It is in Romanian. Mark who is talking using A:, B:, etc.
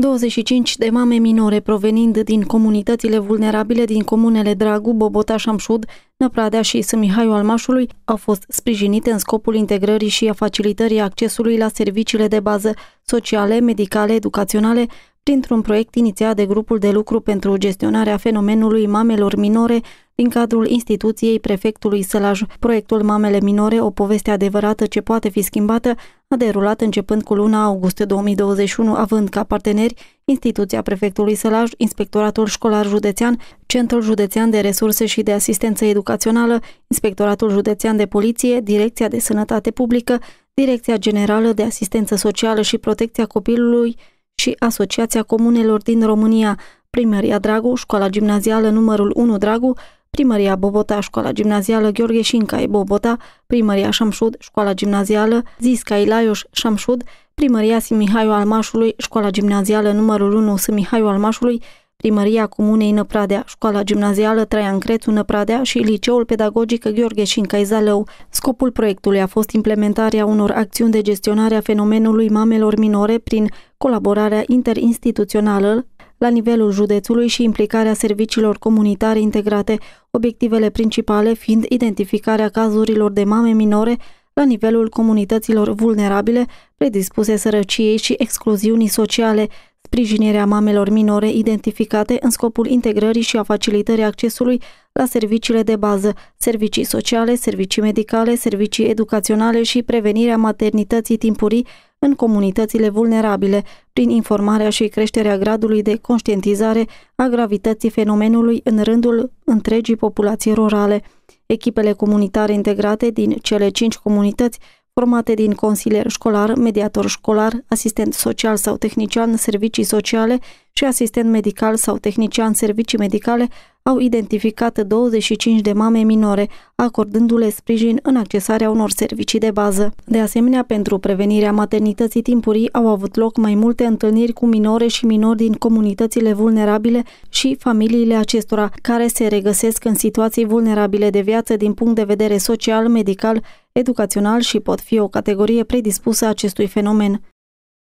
A: 25 de mame minore provenind din comunitățile vulnerabile din comunele Dragu, Bobota, Șamșud, Năpradea și Sămihaiu al Mașului au fost sprijinite în scopul integrării și a facilitării accesului la serviciile de bază sociale, medicale, educaționale, printr-un proiect inițiat de grupul de lucru pentru gestionarea fenomenului mamelor minore din cadrul instituției prefectului Sălaj. Proiectul Mamele Minore, o poveste adevărată ce poate fi schimbată, a derulat începând cu luna august 2021, având ca parteneri instituția prefectului Sălaj, Inspectoratul Școlar Județean, Centrul Județean de Resurse și de Asistență Educațională, Inspectoratul Județean de Poliție, Direcția de Sănătate Publică, Direcția Generală de Asistență Socială și Protecția Copilului, și Asociația Comunelor din România, Primăria Dragu, Școala Gimnazială numărul 1 Dragu, Primăria Bobota, Școala Gimnazială Gheorghe Șincai Bobota, Primăria Șamșud, Școala Gimnazială Ziscai Ilaioș Șamșud, Primăria Simihaiu Almașului, Școala Gimnazială numărul 1 Simihaiu Almașului, Primăria Comunei Năpradea, Școala Gimnazială Traian Crețu Năpradea și Liceul Pedagogic Gheorghe și Zalău. Scopul proiectului a fost implementarea unor acțiuni de gestionare a fenomenului mamelor minore prin colaborarea interinstituțională la nivelul județului și implicarea serviciilor comunitare integrate, obiectivele principale fiind identificarea cazurilor de mame minore la nivelul comunităților vulnerabile, predispuse sărăciei și excluziunii sociale, sprijinirea mamelor minore identificate în scopul integrării și a facilitării accesului la serviciile de bază, servicii sociale, servicii medicale, servicii educaționale și prevenirea maternității timpurii în comunitățile vulnerabile, prin informarea și creșterea gradului de conștientizare a gravității fenomenului în rândul întregii populații rurale. Echipele comunitare integrate din cele cinci comunități formate din consilier școlar, mediator școlar, asistent social sau tehnician, servicii sociale și asistent medical sau tehnician servicii medicale au identificat 25 de mame minore, acordându-le sprijin în accesarea unor servicii de bază. De asemenea, pentru prevenirea maternității timpurii au avut loc mai multe întâlniri cu minore și minori din comunitățile vulnerabile și familiile acestora, care se regăsesc în situații vulnerabile de viață din punct de vedere social, medical, educațional și pot fi o categorie predispusă acestui fenomen.